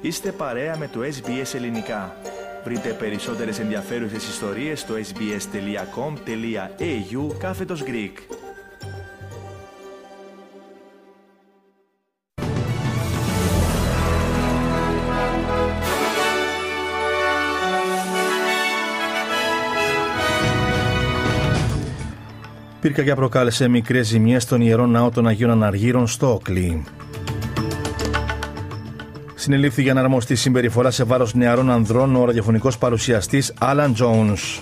Είστε παρέα με το SBS Ελληνικά. Βρείτε περισσότερες ενδιαφέρουσες ιστορίες στο sbs.com.au κάθετος Greek. Πυρκαγιά προκάλεσε μικρές ζημιές στον Ιερό Ναό των Αγίων Αναργύρων στο Όκλη συνελήφθη για αναρμοστή συμπεριφορά σε βάρος νεαρών ανδρών ο ραδιοφωνικός παρουσιαστής Άλαν Jones.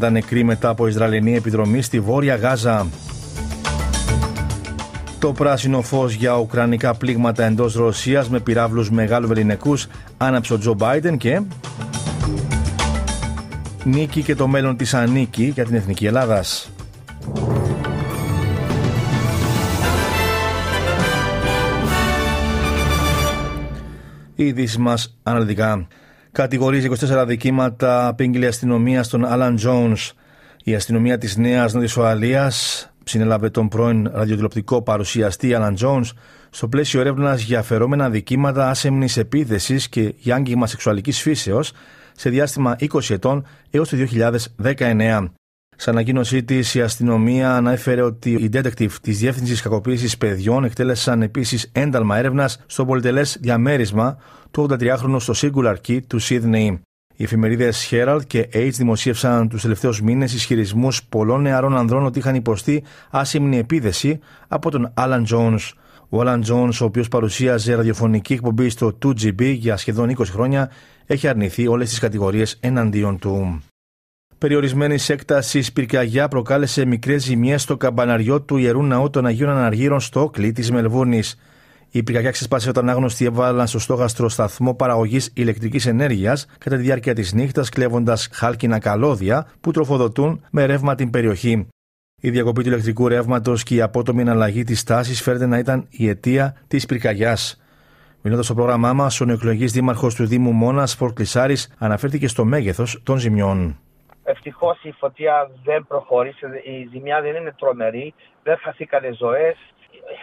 30 νεκροί μετά από Ισραηλινή επιδρομή στη Βόρεια Γάζα. Το πράσινο φως για ουκρανικά πλήγματα εντός Ρωσίας με πυράβλους μεγάλου βεληνικούς άναψε ο Τζο Μπάιντεν και... Νίκη και το μέλλον της Ανίκη για την Εθνική Ελλάδας. Οι ειδήσει μας αναλυτικά. Κατηγορίζει 24 δικήματα, απήγγειλε αστυνομία στον Άλαν Τζόουν. Η αστυνομία της Νέας Νότιας Ουαλίας συνέλαβε τον πρώην ραδιοτηλεοπτικό παρουσιαστή Άλαν Τζόουν στο πλαίσιο έρευνας για φερόμενα δικήματα άσεμνης επίθεσης και για άγγιγμα σεξουαλικής φύσεως σε διάστημα 20 ετών έως το 2019. Σε ανακοίνωσή της, η αστυνομία ανέφερε ότι οι detective της Διεύθυνσης Κακοποίησης Παιδιών εκτέλεσαν επίσης ένταλμα έρευνας στο πολυτελές διαμέρισμα του 83χρονου στο Singular Key του Σίδνεϊ. Οι εφημερίδες Herald και Age δημοσίευσαν τους τελευταίους μήνες ισχυρισμούς πολλών νεαρών ανδρών ότι είχαν υποστεί άσημνη επίδεση από τον Alan Jones. Ο Alan Jones, ο οποίος παρουσίαζε ραδιοφωνική εκπομπή στο 2GB για σχεδόν 20 χρόνια, έχει αρνηθεί όλες τις κατηγορίες εναντίον του περιορισμένη έκταση πυρκαγιά προκάλεσε μικρές ζημιέ στο καμπαναριό του ιερού ναού των Αγίων Αναργύρων στο Όκλι της Μελβούνης. Η πυρκαγιά ξεσπάσε όταν άγνωστοι έβαλαν στο στόχαστρο σταθμό παραγωγής ηλεκτρικής ενέργειας κατά τη διάρκεια της νύχτας, κλέβοντας χάλκινα καλώδια που τροφοδοτούν με ρεύμα την περιοχή. Η διακοπή του ηλεκτρικού ρεύματος και η απότομη αναλλαγή της τάσης φέρεται να ήταν η αιτία της πυρκαγιάς. Μιλώντας στο πρόγραμμά μας, ο νεοεκλογής δήμαρχος του Δήμου Μόνας, Φορκλισάρης, αναφέρθηκε στο μέγεθος των ζημιών. Ευτυχώς η φωτιά δεν προχώρησε, η ζημιά δεν είναι τρομερή, δεν χαθήκανε ζωές.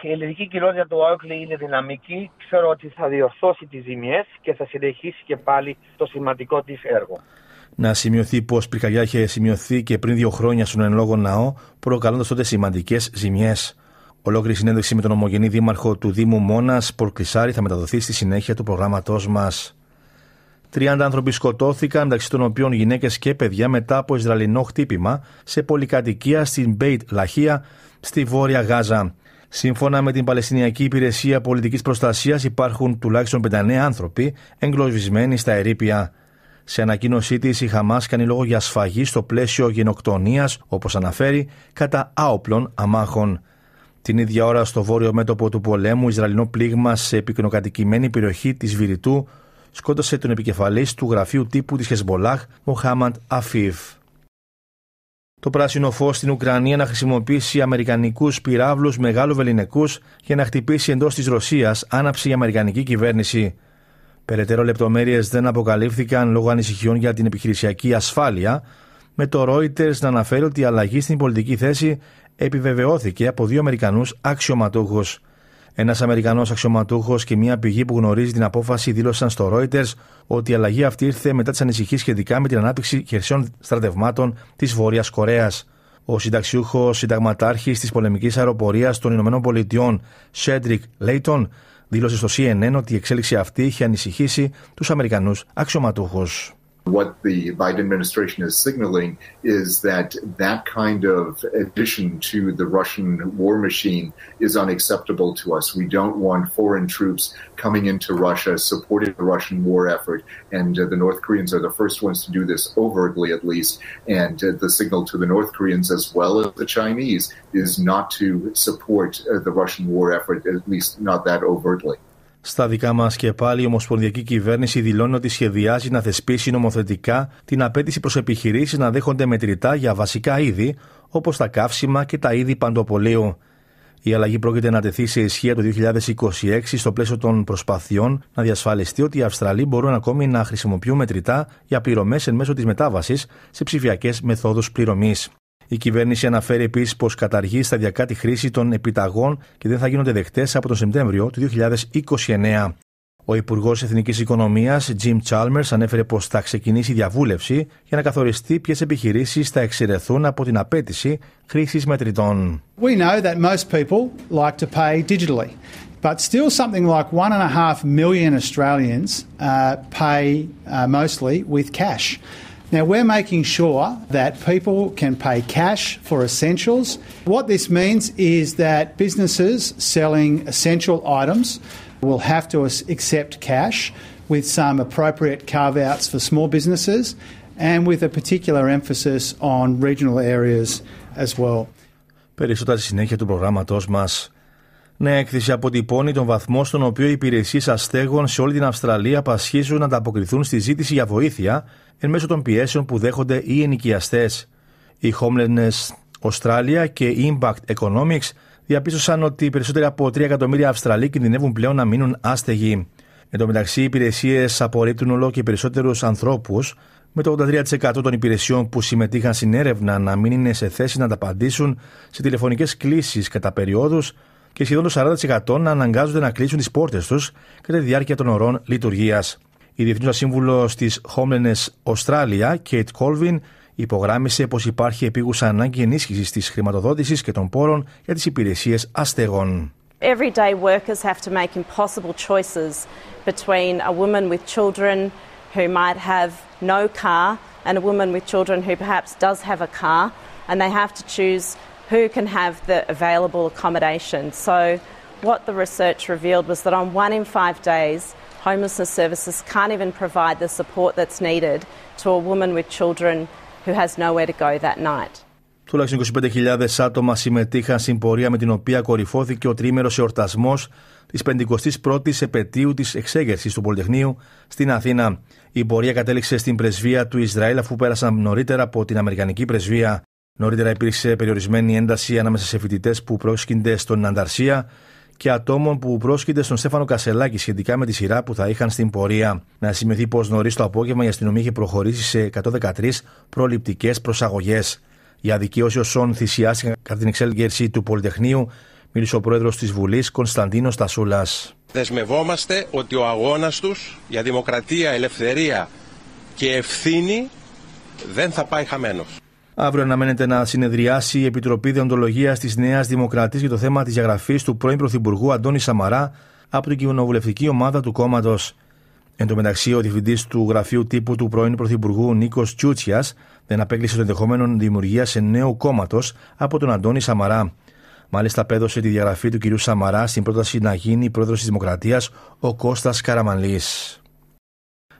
Η ελληνική κοινότητα του Άουκλι είναι δυναμική. Ξέρω ότι θα διορθώσει τις ζημιές και θα συνεχίσει και πάλι το σημαντικό της έργο. Να σημειωθεί πως πυρκαγιά είχε σημειωθεί και πριν δύο χρόνια στον εν λόγω ναό, προκαλώντας τότε σημαντικές ζημιές. Ολόκληρη συνέντευξη με τον ομογενή δήμαρχο του Δήμου Μόνας, Πορκλισάρη, θα μεταδοθεί στη συνέχεια του προγράμματός μας. 30 άνθρωποι σκοτώθηκαν, μεταξύ των οποίων γυναίκες και παιδιά, μετά από Ισραηλινό χτύπημα σε πολυκατοικία στην Μπέιτ Λαχία, στη Βόρεια Γάζα. Σύμφωνα με την Παλαιστινιακή Υπηρεσία Πολιτικής Προστασίας, υπάρχουν τουλάχιστον 59 άνθρωποι εγκλωβισμένοι στα ερήπια. Σε ανακοίνωσή της, η Χαμάς κάνει λόγο για σφαγή στο πλαίσιο γενοκτονίας, όπως αναφέρει, κατά άοπλων αμάχων. Την ίδια ώρα, στο βόρειο μέτωπο του πολέμου, Ισραηλινό πλήγμα σε πυκνοκατοικημένη περιοχή της Βηρητού σκότωσε τον επικεφαλής του γραφείου τύπου της Χεσμολάχ, Μοχάμαντ Αφίβ. Το πράσινο φως στην Ουκρανία να χρησιμοποιήσει Αμερικανικούς πυράβλους μεγάλου βεληνικούς για να χτυπήσει εντός της Ρωσίας, άναψε η Αμερικανική κυβέρνηση. Περαιτέρω λεπτομέρειες δεν αποκαλύφθηκαν λόγω ανησυχιών για την επιχειρησιακή ασφάλεια, με το Reuters να αναφέρει ότι η αλλαγή στην πολιτική θέση επιβεβαιώθηκε από δύο Αμερικανούς αξιωματούχους. Ένας Αμερικανός αξιωματούχος και μια πηγή που γνωρίζει την απόφαση δήλωσαν στο Reuters ότι η αλλαγή αυτή ήρθε μετά τις ανησυχίες σχετικά με την ανάπτυξη χερσαίων στρατευμάτων της Βόρειας Κορέας. Ο συνταξιούχος συνταγματάρχης της πολεμικής αεροπορίας των Πολιτειών, Σέντρικ Λέιτον, δήλωσε στο CNN ότι η εξέλιξη αυτή είχε ανησυχήσει τους Αμερικανούς αξιωματούχους. What the Biden administration is signaling is that that kind of addition to the Russian war machine is unacceptable to us. We don't want foreign troops coming into Russia supporting the Russian war effort. And uh, the North Koreans are the first ones to do this overtly, at least. And uh, the signal to the North Koreans as well as the Chinese is not to support uh, the Russian war effort, at least not that overtly. Στα δικά μας και πάλι, η Ομοσπονδιακή Κυβέρνηση δηλώνει ότι σχεδιάζει να θεσπίσει νομοθετικά την απέτηση προς επιχειρήσεις να δέχονται μετρητά για βασικά είδη, όπως τα καύσιμα και τα είδη παντοπολίου. Η αλλαγή πρόκειται να τεθεί σε ισχύ το 2026 στο πλαίσιο των προσπαθειών να διασφαλιστεί ότι οι Αυστραλοί μπορούν ακόμη να χρησιμοποιούν μετρητά για πληρωμές εν μέσω της μετάβασης σε ψηφιακές μεθόδους πληρωμής. Η κυβέρνηση αναφέρει επίσης πως καταργεί σταδιακά τη χρήση των επιταγών και δεν θα γίνονται δεκτέ από τον Σεπτέμβριο του 2029. Ο Υπουργός Εθνικής Οικονομίας, Jim Chalmers, ανέφερε πως θα ξεκινήσει διαβούλευση για να καθοριστεί ποιες επιχειρήσεις θα εξαιρεθούν από την απέτηση χρήσης μετρητών. We know that most people like to pay digitally. But still, something like one and a half million Australians uh, pay uh, mostly with cash. Now, we're making sure that people can pay cash for essentials. What this means is that businesses selling essential items will have to accept cash with some appropriate carve outs for small businesses and with a particular emphasis on regional areas as well. Περισσότερα στη συνέχεια του προγράμματός μας Νέα έκθεση αποτυπώνει τον βαθμό στον οποίο οι υπηρεσίες αστέγων σε όλη την Αυστραλία πασχίζουν να ανταποκριθούν στη ζήτηση για βοήθεια εν μέσω των πιέσεων που δέχονται οι ενοικιαστές. Οι Homelessness Australia και Impact Economics διαπίστωσαν ότι περισσότεροι από 3 εκατομμύρια Αυστραλοί κινδυνεύουν πλέον να μείνουν άστεγοι. Εν τω μεταξύ, οι υπηρεσίες απορρίπτουν όλο και περισσότερους ανθρώπους, με το 83% των υπηρεσιών που συμμετείχαν στην έρευνα να μην είναι σε θέση να ανταπαντήσουν σε τηλεφωνικές κλήσεις κατά περιόδους και σχεδόν το 40% να αναγκάζονται να κλείσουν τις πόρτες τους κατά τη διάρκεια των ωρών λειτουργίας. Η Διευθύνουσα Σύμβουλο της Homeless Australia, Kate Colvin, υπογράμμισε πως υπάρχει επίγουσα ανάγκη ενίσχυσης της χρηματοδότησης και των πόρων για τις υπηρεσίες αστεγών. Everyday workers have to make impossible choices between a woman with children who might have no car and a woman with children who perhaps does have a car, and they have to choose who can have the available accommodation. So, what the research revealed was that on one in five days, homelessness services can't even provide the support that's needed to a woman with children who has nowhere to go that night. Τουλάχιστον 25.000 άτομα συμμετείχαν στην πορεία με την οποία κορυφώθηκε ο τρίμερος εορτασμός της 51ης επαιτίου της εξέγερσης του Πολυτεχνείου στην Αθήνα. Η πορεία κατέληξε στην πρεσβεία του Ισραήλ αφού πέρασαν νωρίτερα από την Αμερικανική πρεσβεία. Νωρίτερα υπήρξε περιορισμένη ένταση ανάμεσα σε φοιτητές που πρόσκυνται στον Ανταρσία και ατόμων που πρόσκυνται στον Στέφανο Κασελάκη σχετικά με τη σειρά που θα είχαν στην πορεία. Να σημειωθεί πως νωρίς το απόγευμα η αστυνομία είχε προχωρήσει σε 113 προληπτικές προσαγωγές. Για δικαίωση όσων θυσιάστηκαν κατά την εξέλιξη του Πολυτεχνείου, μίλησε ο πρόεδρος της Βουλής Κωνσταντίνος Τασούλας. Δεσμευόμαστε ότι ο αγώνας τους για δημοκρατία, ελευθερία και ευθύνη δεν θα πάει χαμένος. Αύριο αναμένεται να συνεδριάσει η Επιτροπή Διοντολογίας της Νέας Δημοκρατή για το θέμα της διαγραφής του πρώην Πρωθυπουργού Αντώνη Σαμαρά από την κοινοβουλευτική ομάδα του κόμματος. Εν τω μεταξύ, ο διευθυντής του γραφείου τύπου του πρώην Πρωθυπουργού Νίκος Τσούτσιας δεν απέκλεισε το ενδεχόμενο δημιουργία νέου κόμματος από τον Αντώνη Σαμαρά. Μάλιστα, πέδωσε τη διαγραφή του κ. Σαμαρά στην πρόταση να γίνει πρόεδρος της Δημοκρατίας ο Κώστας Καραμανλής.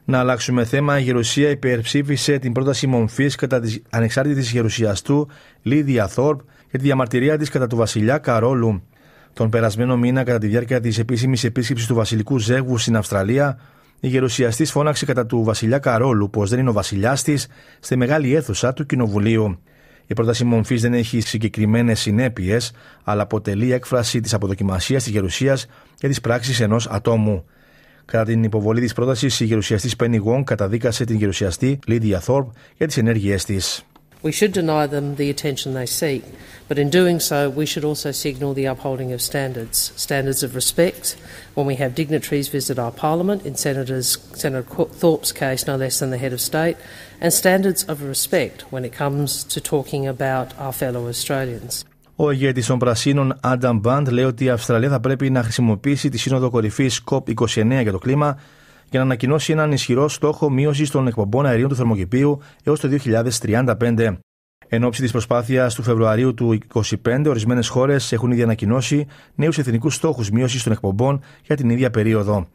Να αλλάξουμε θέμα. Η Γερουσία υπερψήφισε την πρόταση μομφής κατά της ανεξάρτητης γερουσιαστού Λίδια Θόρπ για τη διαμαρτυρία της κατά του βασιλιά Καρόλου. Τον περασμένο μήνα, κατά τη διάρκεια της επίσημης επίσκεψης του βασιλικού ζεύγου στην Αυστραλία, η γερουσιαστής φώναξε κατά του βασιλιά Καρόλου πως δεν είναι ο βασιλιάς της στη μεγάλη αίθουσα του Κοινοβουλίου. Η πρόταση μομφής δεν έχει συγκεκριμένες συνέπειες, αλλά αποτελεί έκφραση της αποδοκιμασίας της γερουσίας για της πράξης ενός ατόμου. Κατά την υποβολή της πρότασης, η γερουσιαστής Penny Wong καταδίκασε την γερουσιαστή Lydia Thorpe για τις ενέργειές της. We should deny them the attention they seek, but in doing so, we should also signal the upholding of standards, standards of respect. When we have dignitaries visit our parliament, in Senators, Senator Thorpe's case, no less than the head of state, and standards of respect when it comes to talking about our fellow Australians. Ο ηγέτης των Πρασίνων, Άνταμ Μπαντ, λέει ότι η Αυστραλία θα πρέπει να χρησιμοποιήσει τη Σύνοδο Κορυφής COP29 για το κλίμα για να ανακοινώσει έναν ισχυρό στόχο μείωσης των εκπομπών αερίων του θερμοκηπίου έως το 2035. Εν ώψη της προσπάθειας του Φεβρουαρίου του 2025, ορισμένες χώρες έχουν ήδη ανακοινώσει νέους εθνικούς στόχους μείωσης των εκπομπών για την ίδια περίοδο.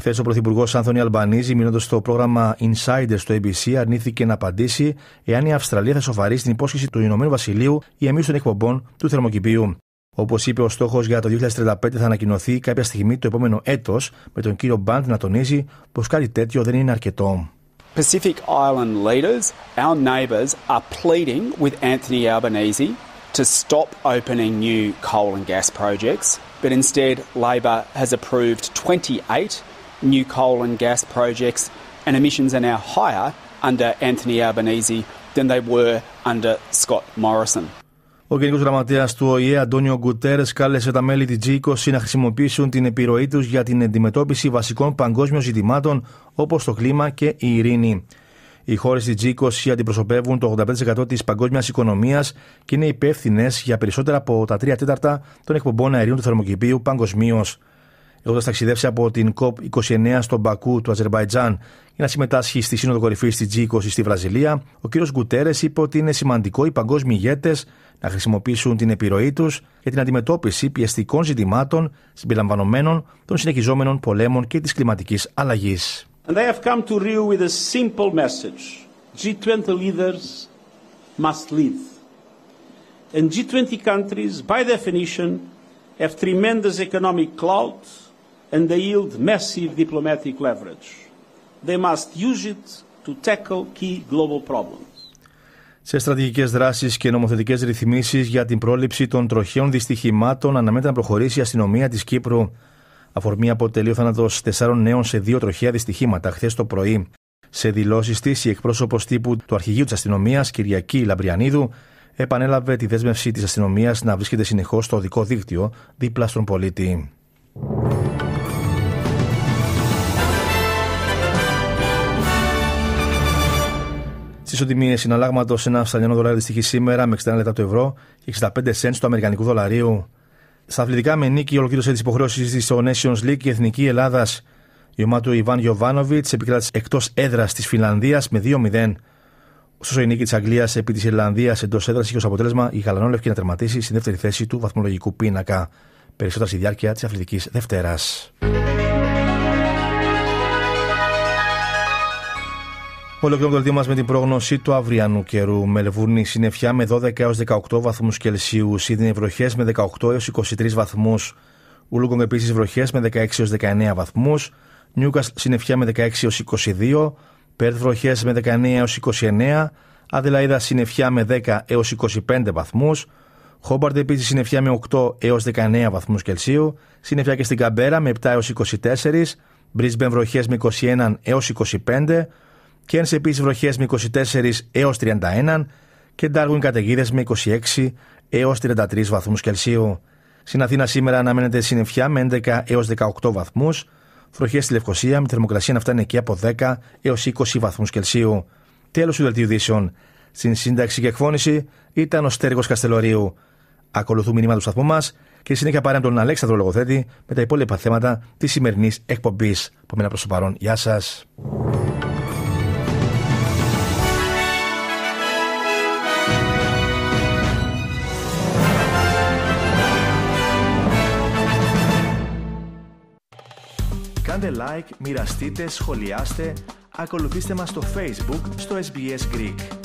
Χθες ο Πρωθυπουργός Άνθονη Αλμπανίζη, μιλώντα στο πρόγραμμα Insider του ABC, αρνήθηκε να απαντήσει εάν η Αυστραλία θα σοβαρήσει την υπόσχεση του Ηνωμένου Βασιλείου για εμεί των εκπομπών του θερμοκηπίου. Όπως είπε, ο στόχος για το 2035 θα ανακοινωθεί κάποια στιγμή το επόμενο έτος, με τον κύριο Μπάντ να τονίζει πως κάτι τέτοιο δεν είναι αρκετό. Pacific Island leaders, our neighbours, are pleading with Anthony Albanese to stop opening new coal and gas projects, but instead Labor has approved 28 new coal and gas projects, and emissions are now higher under Anthony Albanese than they were under Scott Morrison. Ο Γενικός Γραμματέας του ΟΗΕ, Αντώνιο Γκουτέρες, κάλεσε τα μέλη της g να χρησιμοποιήσουν την επιρροή τους για την αντιμετώπιση βασικών παγκόσμιων ζητημάτων όπως το κλίμα και η ειρήνη. Οι χώρες της g αντιπροσωπεύουν το 85% της παγκόσμιας οικονομίας και είναι υπεύθυνες για περισσότερα από τα 3 τέταρτα των εκπομπών αερίων του θερμοκηπίου παγκοσμίως έχοντα ταξιδέψει από την COP29 στον Μπακού του Αζερβαϊτζάν για να συμμετάσχει στη Σύνοδο Κορυφής της G20 στη Βραζιλία, ο κ. Γκουτέρες είπε ότι είναι σημαντικό οι παγκόσμιοι ηγέτες να χρησιμοποιήσουν την επιρροή τους για την αντιμετώπιση πιεστικών ζητημάτων συμπεριλαμβανομένων των συνεχιζόμενων πολέμων και της κλιματικής αλλαγής. And they have come to Rio with a simple G20 leaders must lead. by definition, have tremendous economic clout, and they yield massive diplomatic leverage. They must use it to tackle key global problems. Σε στρατηγικές δράσεις και νομοθετικές ρυθμίσεις για την πρόληψη των τροχαίων δυστυχημάτων αναμένεται να προχωρήσει η αστυνομία της Κύπρου. Αφορμή αποτελεί ο θάνατος τεσσάρων νέων σε δύο τροχαία δυστυχήματα χθες το πρωί. Σε δηλώσεις της, η εκπρόσωπος τύπου του Αρχηγείου της Αστυνομίας, Κυριακή Λαμπριανίδου, επανέλαβε τη δέσμευση της αστυνομίας να βρίσκεται συνεχώς στο δικό δίκτυο δίπλα στον πολίτη. Στι οτιμίε συναλλάγματος, ένα αυστραλιανό δολάριο δυστυχεί σήμερα με 61 λεπτά του ευρώ και 65 cents του αμερικανικού δολαρίου. Στα αθλητικά, με νίκη ολοκλήρωσε τις υποχρεώσεις της στο Nations League η Εθνική Ελλάδας. Η ομάδα του Ιβάν Γιοβάνοβιτ επικράτησε εκτός έδρας της Φιλανδίας με 2-0. Ωστόσο, η νίκη της Αγγλίας επί της Ιρλανδίας εντός έδρας είχε ως αποτέλεσμα η Γαλανόλευκη να τερματίσει στη δεύτερη θέση του βαθμολογικού πίνακα. Περισσότερα στη διάρκεια της αθλητικής Δευτέρας. Ολοκληρώνουμε το μας με την πρόγνωση του αυριανού καιρού. Μελβούρνη συννεφιά με 12 έω 18 βαθμούς Κελσίου. Σίδινε βροχές με 18 έω 23 βαθμού. Ούλουγκογκ επίσης βροχές με 16 έω 19 βαθμούς. Νιούκας συννεφιά με 16 έω 22. Πέρθ βροχές με 19 έω 29. Αδελαίδα συννεφιά με 10 έω 25 βαθμού. Χόμπαρντ επίσης συννεφιά με 8 έω 19 βαθμούς Κελσίου. Συννεφιά και στην Καμπέρα με 7 έω 24. Μπρίσμπεν βροχές με 21 έω 25. Κέρνς επίσης βροχές με 24 έως 31 και εντάργουν καταιγίδες με 26 έως 33 βαθμούς Κελσίου. Στην Αθήνα σήμερα αναμένεται συννεφιά με 11 έως 18 βαθμούς, βροχές στη Λευκοσία με θερμοκρασία να φτάνει εκεί από 10 έως 20 βαθμούς Κελσίου. Τέλος του δελτίου Δύσεων. Στην σύνταξη και εκφώνηση ήταν ο Στέργος Καστελορίου. Ακολουθούμε μηνύματα του σταθμού μας και συνέχεια πάρε τον Αλέξανδρο Λογοθέτη με τα υπόλοιπα θέματα της σημερινής εκπομπής προς το παρόν. Γεια σας. Κάντε like, μοιραστείτε, σχολιάστε, ακολουθήστε μας στο Facebook, στο SBS Greek.